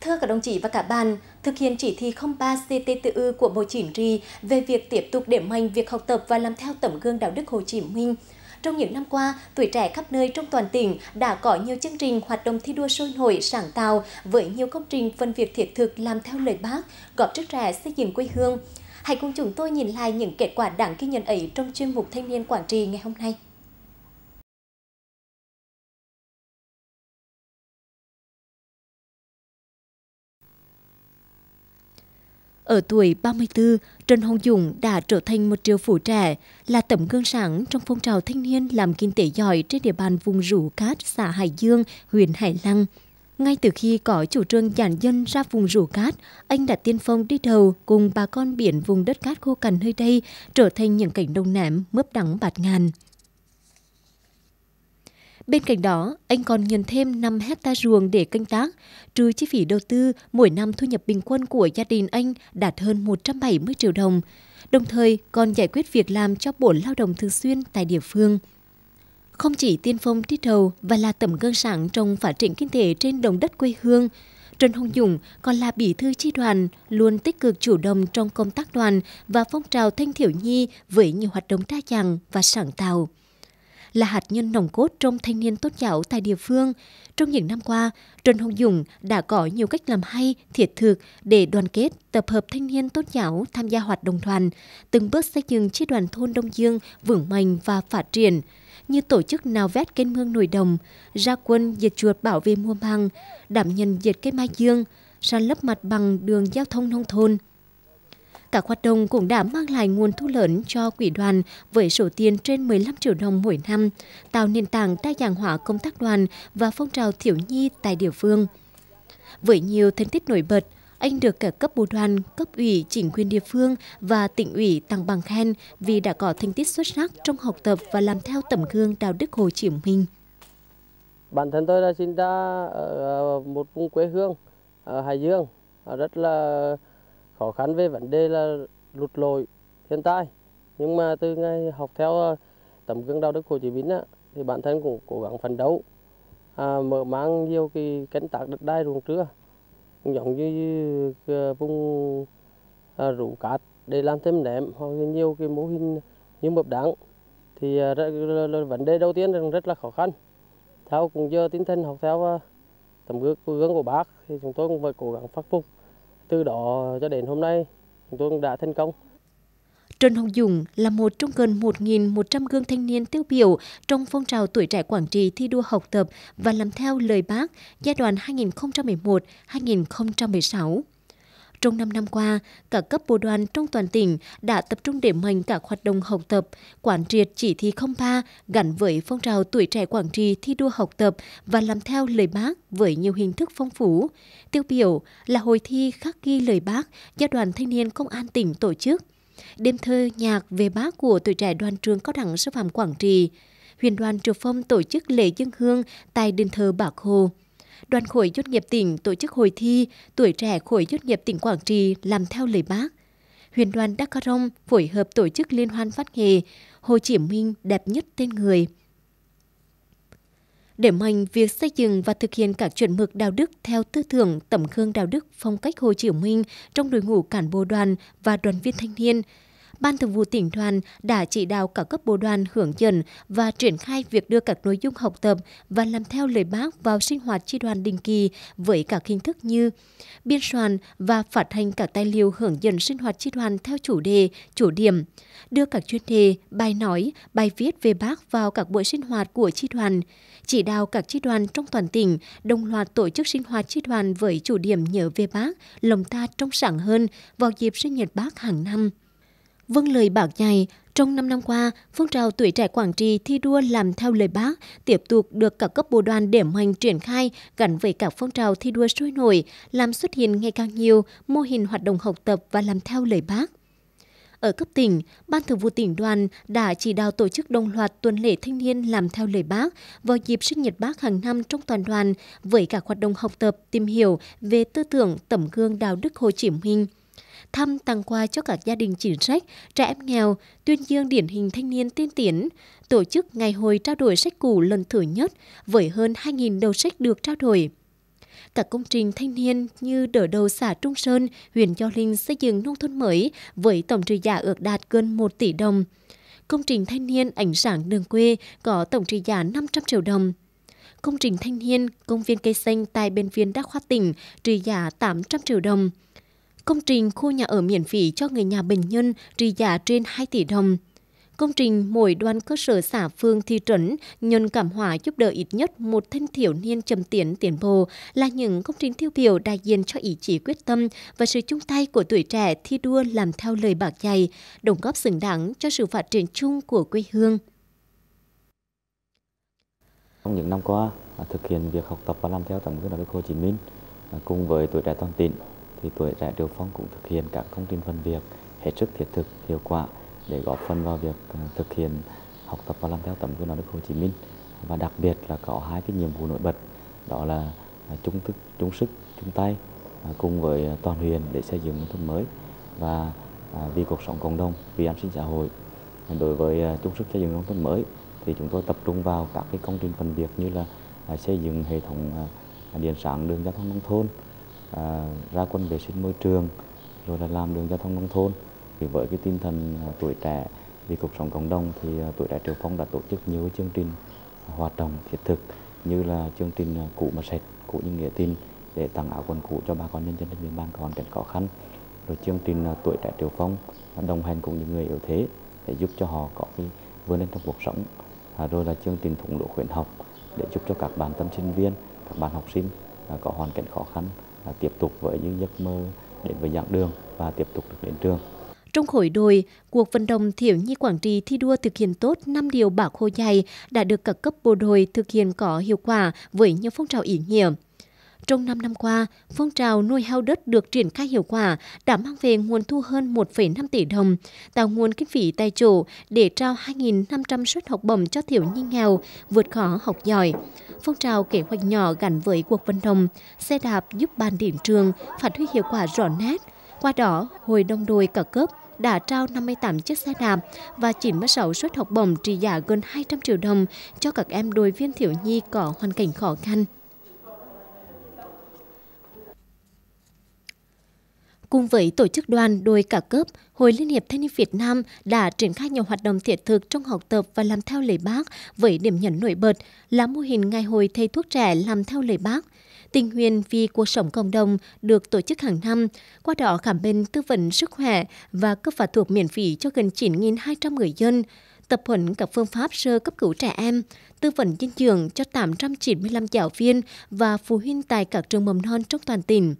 Thưa các đồng chí và cả bạn, thực hiện chỉ thị 03 CTTU của Bộ Chính trị về việc tiếp tục điểm mạnh việc học tập và làm theo tấm gương đạo đức Hồ Chí Minh, trong những năm qua, tuổi trẻ khắp nơi trong toàn tỉnh đã có nhiều chương trình hoạt động thi đua sôi nổi, sáng tạo với nhiều công trình phân việc thiết thực làm theo lời bác, góp sức trẻ xây dựng quê hương. Hãy cùng chúng tôi nhìn lại những kết quả đáng ghi nhận ấy trong chuyên mục Thanh niên Quảng Trị ngày hôm nay. Ở tuổi 34, Trần Hồng Dũng đã trở thành một triệu phú trẻ, là tấm gương sáng trong phong trào thanh niên làm kinh tế giỏi trên địa bàn vùng rủ cát xã Hải Dương, huyện Hải Lăng. Ngay từ khi có chủ trương giản dân ra vùng rủ cát, anh đã tiên phong đi đầu cùng bà con biển vùng đất cát khô cằn nơi đây trở thành những cảnh đông ném mướp đắng bạt ngàn. Bên cạnh đó, anh còn nhận thêm 5 hecta ruộng để canh tác, trừ chi phí đầu tư, mỗi năm thu nhập bình quân của gia đình anh đạt hơn 170 triệu đồng, đồng thời còn giải quyết việc làm cho bộ lao động thường xuyên tại địa phương. Không chỉ tiên phong đi đầu và là tấm gương sáng trong phát triển kinh tế trên đồng đất quê hương, Trần Hồng Dũng còn là bí thư chi đoàn, luôn tích cực chủ động trong công tác đoàn và phong trào thanh thiếu nhi với nhiều hoạt động đa dạng và sáng tạo là hạt nhân nòng cốt trong thanh niên tốt giáo tại địa phương. Trong những năm qua, Trần Hồng Dũng đã có nhiều cách làm hay, thiết thực để đoàn kết, tập hợp thanh niên tốt giáo tham gia hoạt động đoàn, từng bước xây dựng chi đoàn thôn Đông Dương vững mạnh và phát triển như tổ chức nào vét kênh mương nổi đồng, ra quân diệt chuột bảo vệ mua bằng, đảm nhận diệt cây mai dương, san lấp mặt bằng đường giao thông nông thôn. Các hoạt động cũng đã mang lại nguồn thu lớn cho quỹ đoàn với số tiền trên 15 triệu đồng mỗi năm, tạo nền tảng đa dạng hóa công tác đoàn và phong trào thiếu nhi tại địa phương. Với nhiều thành tích nổi bật, anh được cả cấp bộ đoàn, cấp ủy, chính quyền địa phương và tỉnh ủy tặng bằng khen vì đã có thành tích xuất sắc trong học tập và làm theo tấm gương đạo đức Hồ Chí Minh. Bản thân tôi đã sinh ra ở một vùng quê hương ở Hải Dương rất là khó khăn về vấn đề là lụt lội thiên tai nhưng mà từ ngày học theo ờ, tấm gương đạo đức Hồ Chí Minh á, thì bản thân cũng cố gắng phấn đấu à, mở mang nhiều cái cánh tác đất đai ruộng trưa giống như ờ, vùng à, ờ, rủ cát để làm thêm nệm hoặc nhiều cái mô hình như mập đáng thì à, rất, là, là, vấn đề đầu tiên là rất là khó khăn theo cũng do tinh thần học theo tấm gương, gương của bác thì chúng tôi cũng phải cố gắng khắc phục từ đó cho đến hôm nay, chúng tôi đã thành công. Trần Hồng Dũng là một trong gần 1.100 gương thanh niên tiêu biểu trong phong trào tuổi trẻ Quảng Trị thi đua học tập và làm theo lời bác giai đoạn 2011-2016. Trong 5 năm qua, cả cấp bộ đoàn trong toàn tỉnh đã tập trung để mạnh cả hoạt động học tập, quản triệt chỉ thị 03 gắn với phong trào tuổi trẻ Quảng Trị thi đua học tập và làm theo lời bác với nhiều hình thức phong phú. Tiêu biểu là hội thi khắc ghi lời bác do đoàn thanh niên công an tỉnh tổ chức. Đêm thơ nhạc về bác của tuổi trẻ đoàn trường cao đẳng sư phạm Quảng Trị. Huyền đoàn Triều Phong tổ chức lễ dân hương tại đền thờ Bác Hồ. Đoàn khối doanh nghiệp tỉnh tổ chức hội thi Tuổi trẻ khối doanh nghiệp tỉnh Quảng Trị làm theo lời bác. Huyền đoàn Đắk Rông phối hợp tổ chức liên hoan phát nghề Hồ Chí Minh đẹp nhất tên người. Để mạnh việc xây dựng và thực hiện các chuẩn mực đạo đức theo tư tưởng tầm gương đạo đức phong cách Hồ Chí Minh trong đội ngũ cán bộ đoàn và đoàn viên thanh niên – Ban Thường vụ tỉnh đoàn đã chỉ đạo cả cấp bộ đoàn hưởng dẫn và triển khai việc đưa các nội dung học tập và làm theo lời bác vào sinh hoạt chi đoàn định kỳ với các hình thức như biên soạn và phát hành các tài liệu hưởng dẫn sinh hoạt chi đoàn theo chủ đề, chủ điểm, đưa các chuyên đề, bài nói, bài viết về bác vào các buổi sinh hoạt của chi đoàn, chỉ đạo các chi đoàn trong toàn tỉnh đồng loạt tổ chức sinh hoạt chi đoàn với chủ điểm nhớ về bác, lòng ta trong sáng hơn vào dịp sinh nhật bác hàng năm. Vâng lời bác dạy, trong 5 năm qua, phong trào tuổi trẻ Quảng Trị thi đua làm theo lời bác tiếp tục được các cấp bộ đoàn điểm hành triển khai gắn với các phong trào thi đua sôi nổi, làm xuất hiện ngày càng nhiều mô hình hoạt động học tập và làm theo lời bác. Ở cấp tỉnh, Ban Thường vụ tỉnh đoàn đã chỉ đạo tổ chức đồng loạt tuần lễ thanh niên làm theo lời bác vào dịp sinh nhật bác hàng năm trong toàn đoàn với các hoạt động học tập, tìm hiểu về tư tưởng tấm gương đạo đức Hồ Chí Minh – thăm tặng quà cho các gia đình chính sách, trẻ em nghèo, tuyên dương điển hình thanh niên tiên tiến, tổ chức ngày hội trao đổi sách cũ lần thứ nhất với hơn 2.000 đầu sách được trao đổi các công trình thanh niên như đỡ đầu xã Trung Sơn, huyện Gio Linh xây dựng nông thôn mới với tổng trị giá ước đạt gần 1 tỷ đồng. Công trình thanh niên ảnh sáng đường quê có tổng trị giá 500 triệu đồng. Công trình thanh niên công viên cây xanh tại bệnh viện Đa khoa tỉnh trị giá 800 triệu đồng. Công trình khu nhà ở miễn phí cho người nhà bệnh nhân trị giá trên 2 tỷ đồng. Công trình mỗi đoàn cơ sở xã phương thị trấn nhân cảm hóa giúp đỡ ít nhất một thanh thiếu niên trầm tiến tiến bộ là những công trình tiêu biểu đại diện cho ý chí quyết tâm và sự chung tay của tuổi trẻ thi đua làm theo lời bác dạy, đóng góp xứng đáng cho sự phát triển chung của quê hương. Trong những năm qua, thực hiện việc học tập và làm theo tấm gương đạo đức Hồ Chí Minh cùng với tuổi trẻ toàn tỉnh thì tuổi trẻ Triệu Phong cũng thực hiện các công trình phần việc hết sức thiết thực, hiệu quả để góp phần vào việc ờ, thực hiện học tập và làm theo tấm gương đạo đức Hồ Chí Minh và đặc biệt là có hai cái nhiệm vụ nổi bật đó là ờ, chung thức chung sức chung tay ờ, cùng với toàn huyện để xây dựng nông thôn mới và vì cuộc sống cộng đồng vì an sinh xã hội đối với chung sức xây dựng nông thôn mới thì chúng tôi tập trung vào các cái công trình phần việc như là xây dựng hệ thống điện sáng đường giao thông nông thôn À, ra quân vệ sinh môi trường rồi là làm đường giao thông nông thôn thì với cái tinh thần à, tuổi trẻ vì cuộc sống cộng đồng thì à, tuổi trẻ triệu phong đã tổ chức nhiều chương trình hoạt động thiết thực như là chương trình cụ mà sạch cụ những nghĩa tình để tặng áo quần cụ cho bà con nhân dân trên địa bàn còn cảnh khó khăn rồi chương trình tuổi trẻ triệu phong đồng hành cùng những người yếu thế để giúp cho họ có cái vươn lên trong cuộc sống rồi là chương trình thủng lộ khuyến học để giúp cho các bạn tâm sinh viên các bạn học sinh À, có hoàn cảnh khó khăn tiếp tục với những giấc mơ đến với giảng đường và tiếp tục được đến trường. Trong khối đội, cuộc vận động thiếu nhi Quảng Trị thi đua thực hiện tốt 5 điều bảo Hồ dạy đã được các cấp bộ đội thực hiện có hiệu quả với nhiều phong trào ý nghĩa. Trong 5 năm qua, phong trào nuôi heo đất được triển khai hiệu quả đã mang về nguồn thu hơn 1,5 tỷ đồng, tạo nguồn kinh phí tài chỗ để trao 2.500 suất học bổng cho thiếu nhi nghèo, vượt khó học giỏi. Phong trào kế hoạch nhỏ gắn với cuộc vận động, xe đạp giúp bàn điểm trường phát huy hiệu quả rõ nét. Qua đó, Hội đồng đội cả cấp đã trao 58 chiếc xe đạp và 96 suất học bổng trị giá gần 200 triệu đồng cho các em đội viên thiếu nhi có hoàn cảnh khó khăn. Cùng với tổ chức đoàn đôi cả cấp, Hội Liên hiệp Thanh niên Việt Nam đã triển khai nhiều hoạt động thiết thực trong học tập và làm theo lời bác với điểm nhấn nổi bật là mô hình ngày hội thầy thuốc trẻ làm theo lời bác tình nguyện vì cuộc sống cộng đồng được tổ chức hàng năm, qua đó khám bệnh tư vấn sức khỏe và cấp phát thuốc miễn phí cho gần 9.200 người dân, tập huấn các phương pháp sơ cấp cứu trẻ em, tư vấn dinh dưỡng cho 895 giáo viên và phụ huynh tại các trường mầm non trong toàn tỉnh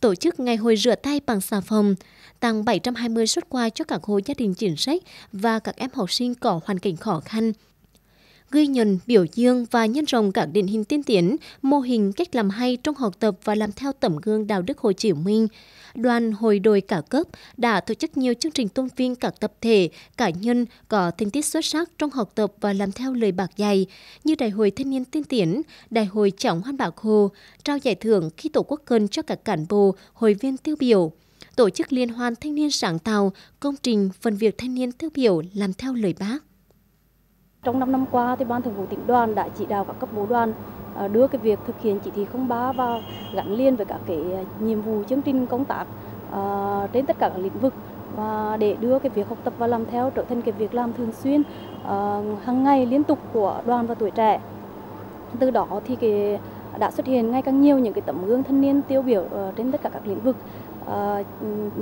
tổ chức ngày hội rửa tay bằng xà phòng, tặng 720 xuất quà cho các hộ gia đình chính sách và các em học sinh có hoàn cảnh khó khăn – ghi nhận, biểu dương và nhân rộng các điển hình tiên tiến, mô hình cách làm hay trong học tập và làm theo tấm gương đạo đức Hồ Chí Minh. Đoàn hội đội cả cấp đã tổ chức nhiều chương trình tôn vinh các tập thể, cá nhân có thành tích xuất sắc trong học tập và làm theo lời bạc dạy như Đại hội Thanh niên tiên tiến, Đại hội Trọng Hoan bảo Hồ, trao giải thưởng khi Tổ quốc cần cho các cán bộ, hội viên tiêu biểu tổ chức liên hoan thanh niên sáng tạo, công trình phần việc thanh niên tiêu biểu làm theo lời bác. Trong 5 năm qua, thì Ban Thường vụ tỉnh đoàn đã chỉ đạo các cấp bộ đoàn à, đưa cái việc thực hiện chỉ thị 03 vào gắn liền với các cái à, nhiệm vụ chương trình công tác à, trên tất cả các lĩnh vực và để đưa cái việc học tập và làm theo trở thành cái việc làm thường xuyên hàng ngày liên tục của đoàn và tuổi trẻ. Từ đó thì cái đã xuất hiện ngày càng nhiều những cái tấm gương thanh niên tiêu biểu trên tất cả các lĩnh vực Ờ,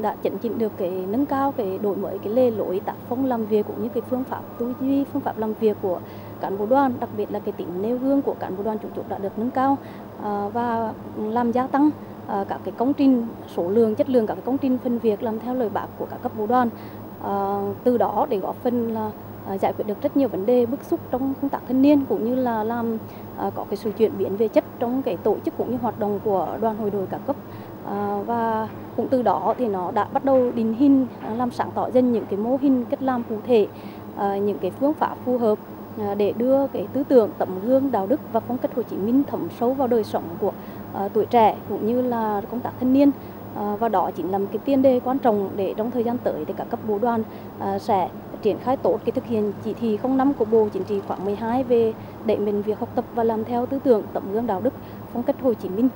đã chỉnh chỉnh được cái nâng cao cái đổi mới cái lề lối tác phong làm việc cũng như cái phương pháp tư duy phương pháp làm việc của cán bộ đoàn đặc biệt là cái tính nêu gương của cán bộ đoàn chủ chốt đã được nâng cao ờ, và làm gia tăng ờ, các cái công trình số lượng chất lượng các cái công trình phân việc làm theo lời bạc của các cấp bộ đoàn từ đó để góp phần là giải quyết được rất nhiều vấn đề bức xúc trong công tác thanh niên cũng như là làm có cái sự chuyển biến về chất trong cái tổ chức cũng như hoạt động của đoàn hội đội các cấp và cũng từ đó thì nó đã bắt đầu định hình à, làm sáng tỏ dần những cái mô hình cách làm cụ thể à, những cái phương pháp phù hợp à, để đưa cái tư tưởng tấm gương đạo đức và phong cách Hồ Chí Minh thẩm sâu vào đời sống của tuổi trẻ cũng như là công tác thanh niên và đó chính là một cái tiên đề quan trọng để trong thời gian tới thì các cấp bộ đoàn sẽ triển khai tốt cái thực hiện chỉ thị 05 của Bộ Chính trị khoảng 12 về đẩy mạnh việc học tập và làm theo tư tưởng tấm gương đạo đức phong cách Hồ Chí Minh.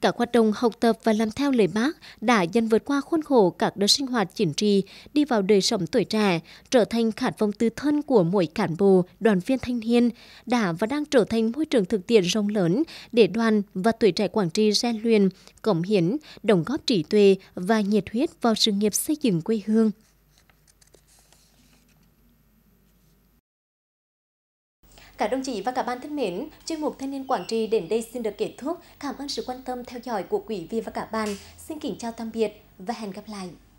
Các hoạt động học tập và làm theo lời bác đã dần vượt qua khuôn khổ các đợt sinh hoạt chính trị, đi vào đời sống tuổi trẻ, trở thành khát vọng tư thân của mỗi cán bộ, đoàn viên thanh niên, đã và đang trở thành môi trường thực tiễn rộng lớn để đoàn và tuổi trẻ Quảng Trị rèn luyện, cống hiến, đóng góp trí tuệ và nhiệt huyết vào sự nghiệp xây dựng quê hương. cả đồng chí và cả ban thân mến, chuyên mục Thanh niên Quảng Trị đến đây xin được kết thúc. Cảm ơn sự quan tâm theo dõi của quý vị và cả bạn. Xin kính chào tạm biệt và hẹn gặp lại.